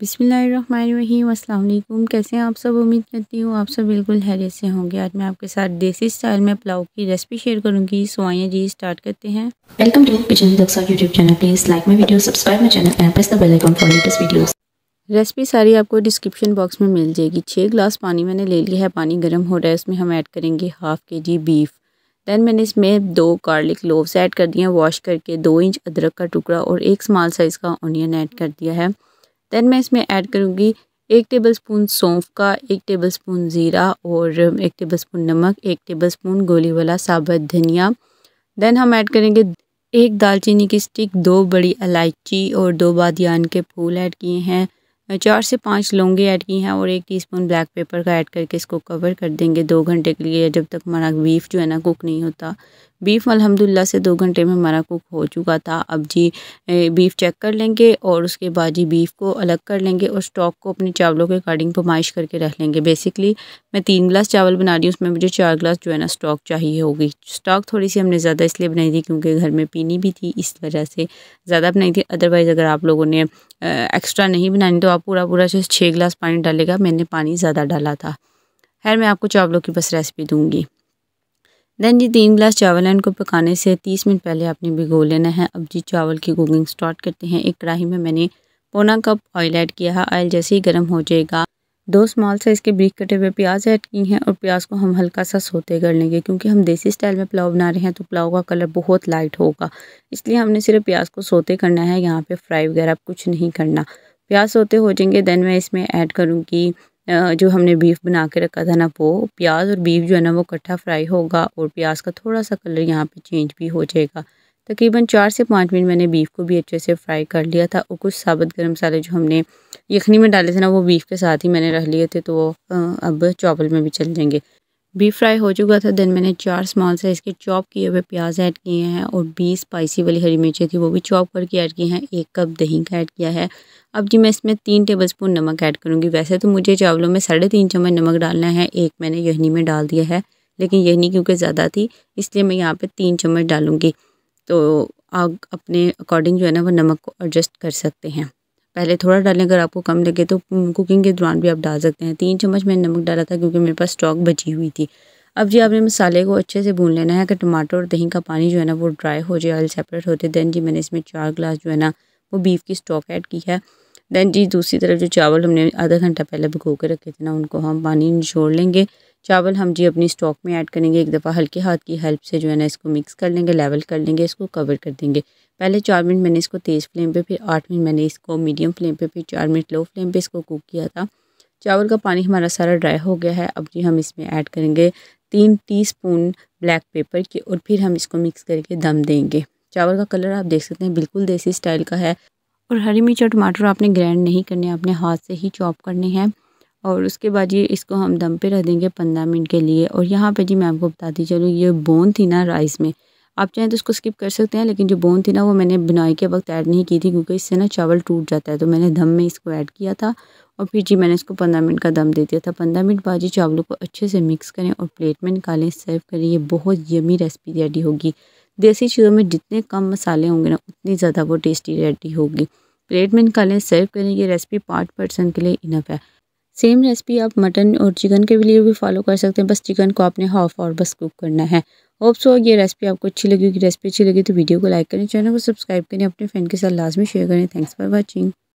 बिसमीम अल्लाम कैसे हैं आप सब उम्मीद करती हूँ आप सब बिल्कुल हैरे से होंगे आज मैं आपके साथ देसी स्टाइल में पुलाव की रेसिपी शेयर करूँगी सो जी स्टार्ट करते हैं welcome to kitchen YouTube channel please like my video subscribe my channel and press the bell icon for latest videos recipe सारी आपको डिस्क्रिप्शन बॉक्स में मिल जाएगी छः ग्लास पानी मैंने ले लिया है पानी गर्म हो रहा है उसमें हम ऐड करेंगे हाफ़ के जी बीफ दैन मैंने इसमें दो गार्लिक लोव्स ऐड कर दिए वॉश करके दो इंच अदरक का टुकड़ा और एक स्मॉल साइज़ का ऑनियन ऐड कर दिया है दैन मैं इसमें ऐड करूँगी एक टेबलस्पून सौंफ का एक टेबलस्पून ज़ीरा और एक टेबलस्पून नमक एक टेबलस्पून गोली वाला साबुत धनिया दैन हम ऐड करेंगे एक दालचीनी की स्टिक दो बड़ी इलायची और दो बादियान के फूल ऐड किए हैं चार से पाँच लौंगे ऐड किए हैं और एक टीस्पून ब्लैक पेपर का ऐड करके इसको कवर कर देंगे दो घंटे के लिए जब तक हमारा बीफ जो है ना कुक नहीं होता बीफ अलहमदिल्ला से दो घंटे में हमारा कुक हो चुका था अब जी बीफ चेक कर लेंगे और उसके बाद जी बीफ को अलग कर लेंगे और स्टॉक को अपने चावलों के अकॉर्डिंग पमाइश करके रख लेंगे बेसिकली मैं तीन गिलास चावल बना रही हूँ उसमें मुझे चार गिलास जो है ना स्टॉक चाहिए होगी स्टॉक थोड़ी सी हमने ज़्यादा इसलिए बनाई थी क्योंकि घर में पीनी भी थी इस वजह से ज़्यादा बनाई थी अदरवाइज़ अगर आप लोगों ने एक्स्ट्रा नहीं बनानी तो आप पूरा पूरा छः गिलास पानी डालेगा मैंने पानी ज़्यादा डाला था खैर मैं आपको चावलों की बस रेसिपी दूँगी देन जी तीन गिलास चावल है इनको पकाने से तीस मिनट पहले आपने भिगो लेना है अब जी चावल की कुकिंग स्टार्ट करते हैं एक कढ़ाई में मैंने पौना कप ऑयल ऐड किया है ऑयल जैसे ही गर्म हो जाएगा दो स्मॉल साइज़ के बीक कटे हुए प्याज ऐड की हैं और प्याज को हम हल्का सा सोते कर लेंगे क्योंकि हम देसी स्टाइल में पुलाव बना रहे हैं तो पुलाव का कलर बहुत लाइट होगा इसलिए हमने सिर्फ प्याज को सोते करना है यहाँ पे फ्राई वगैरह कुछ नहीं करना प्याज सोते हो जाएंगे देन मैं इसमें ऐड करूँगी जो हमने बीफ बना के रखा था ना वो प्याज और बीफ जो है ना वो इकट्ठा फ्राई होगा और प्याज का थोड़ा सा कलर यहाँ पे चेंज भी हो जाएगा तकरीबन चार से पाँच मिनट मैंने बीफ को भी अच्छे से फ्राई कर लिया था और कुछ साबुत गर्म मसाले जो हमने यखनी में डाले थे ना वो बीफ के साथ ही मैंने रख लिए थे तो वो अब चावल में भी चल जाएंगे बीफ फ्राई हो चुका था देन मैंने चार स्मॉल साइज़ के चॉप किए हुए प्याज ऐड किए हैं और बीस स्पाइसी वाली हरी मिर्चें थी वो भी चॉप करके ऐड किए हैं एक कप दही का ऐड किया है अब जी मैं इसमें तीन टेबल स्पून नमक ऐड करूँगी वैसे तो मुझे चावलों में साढ़े तीन चम्मच नमक डालना है एक मैंने यहनी में डाल दिया है लेकिन यहनी क्योंकि ज़्यादा थी इसलिए मैं यहाँ पर तीन चम्मच डालूँगी तो आप अपने अकॉर्डिंग जो है ना वो नमक को एडजस्ट कर सकते हैं पहले थोड़ा डालें अगर आपको कम लगे तो कुकिंग के दौरान भी आप डाल सकते हैं तीन चम्मच मैंने नमक डाला था क्योंकि मेरे पास स्टॉक बची हुई थी अब जी आपने मसाले को अच्छे से भून लेना है अगर टमाटर और दही का पानी जो है ना वो ड्राई हो जाए ऑयल सेपरेट होते दैन जी मैंने इसमें चार ग्लास जो है ना वो बीफ की स्टॉक ऐड की है दैन जी दूसरी तरफ जो चावल हमने आधा घंटा पहले भिगो के रखे थे ना उनको हम पानी निचोड़ लेंगे चावल हम जी अपनी स्टॉक में ऐड करेंगे एक दफ़ा हल्के हाथ की हेल्प से जो है ना इसको मिक्स कर लेंगे लेवल कर लेंगे इसको कवर कर देंगे पहले चार मिनट मैंने इसको तेज़ फ्लेम पे फिर आठ मिनट मैंने इसको मीडियम फ्लेम पे फिर चार मिनट लो फ्लेम पे इसको कुक किया था चावल का पानी हमारा सारा ड्राई हो गया है अब जी हम इसमें ऐड करेंगे तीन टी ब्लैक पेपर की और फिर हम इसको मिक्स करके दम देंगे चावल का कलर आप देख सकते हैं बिल्कुल देसी स्टाइल का है और हरी मिर्च और टमाटर आपने ग्रैंड नहीं करने आपने हाथ से ही चॉप करने हैं और उसके बाद ये इसको हम दम पे रख देंगे पंद्रह मिनट के लिए और यहाँ पे जी मैं आपको बताती चलूँ ये बोन थी ना राइस में आप चाहें तो उसको स्किप कर सकते हैं लेकिन जो बोन थी ना वो मैंने बुनाई के वक्त ऐड नहीं की थी क्योंकि इससे ना चावल टूट जाता है तो मैंने दम में इसको ऐड किया था और फिर जी मैंने इसको पंद्रह मिनट का दम दे दिया था पंद्रह मिनट बाद जी चावलों को अच्छे से मिक्स करें और प्लेट में निकालें सर्व करें ये बहुत यमी रेसिपी रेडी होगी देसी चीज़ों में जितने कम मसाले होंगे ना उतनी ज़्यादा वो टेस्टी रेडी होगी प्लेट में निकालें सर्व करें ये रेसिपी पाँच पर्सन के लिए इनफ है सेम रेसिपी आप मटन और चिकन के लिए भी फॉलो कर सकते हैं बस चिकन को आपने हाफ और बस कुक करना है होप सो ये रेसिपी आपको अच्छी लगी रेसिपी अच्छी लगी तो वीडियो को लाइक करें चैनल को सब्सक्राइब करें अपने फ्रेंड के साथ लाजमी शेयर करें थैंक्स फॉर वॉचिंग